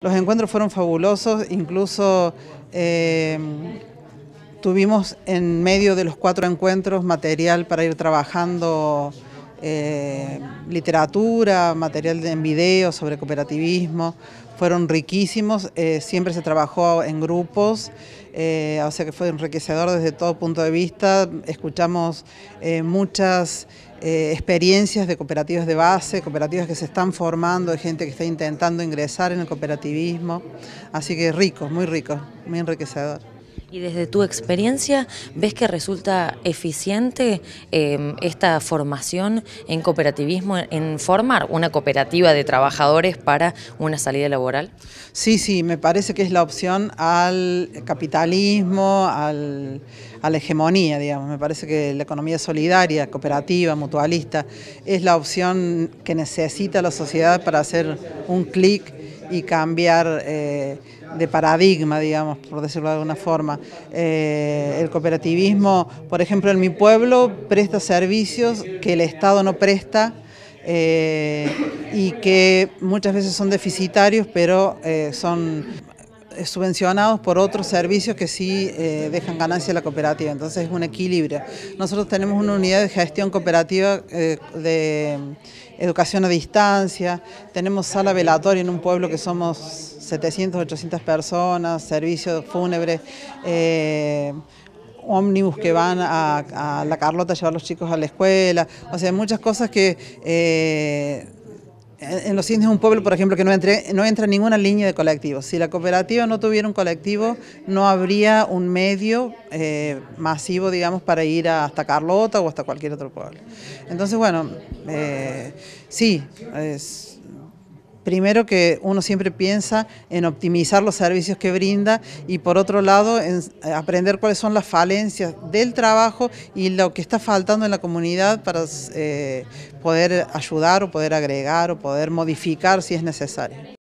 Los encuentros fueron fabulosos, incluso eh, tuvimos en medio de los cuatro encuentros material para ir trabajando eh, literatura, material en video sobre cooperativismo, fueron riquísimos, eh, siempre se trabajó en grupos, eh, o sea que fue enriquecedor desde todo punto de vista, escuchamos muchas experiencias de cooperativas de base, cooperativas que se están formando, gente que está intentando ingresar en el cooperativismo, así que rico, muy rico, muy enriquecedor. Y desde tu experiencia, ¿ves que resulta eficiente em, esta formación en cooperativismo, en formar una cooperativa de trabajadores para una salida laboral? Sí, sí, me parece que es la opción al capitalismo, al, a la hegemonía, digamos. Me parece que la economía solidaria, cooperativa, mutualista, es la opción que necesita la sociedad para hacer un clic y cambiar eh, de paradigma, digamos, por decirlo de alguna forma. Eh, el cooperativismo, por ejemplo, en mi pueblo presta servicios que el Estado no presta eh, y que muchas veces son deficitarios, pero son eh, subvencionados por otros servicios que sí eh, dejan ganancia a la cooperativa, entonces es un equilibrio. Nosotros tenemos una unidad de gestión cooperativa eh, de educación a distancia, tenemos sala velatoria en un pueblo que somos 700, 800 personas, servicios fúnebres, ómnibus que van a, a, La Carlota a llevar a los chicos a la escuela, o sea, muchas cosas que en los indios es un pueblo, por ejemplo, que no, entre, no entra en ninguna línea de colectivo. Si la cooperativa no tuviera un colectivo, no habría un medio eh, masivo, digamos, para ir hasta Carlota o hasta cualquier otro pueblo. Entonces, bueno, eh, sí, es primero que uno siempre piensa en optimizar los servicios que brinda y por otro lado en aprender cuáles son las falencias del trabajo y lo que está faltando en la comunidad para eh, poder ayudar o poder agregar o poder modificar si es necesario.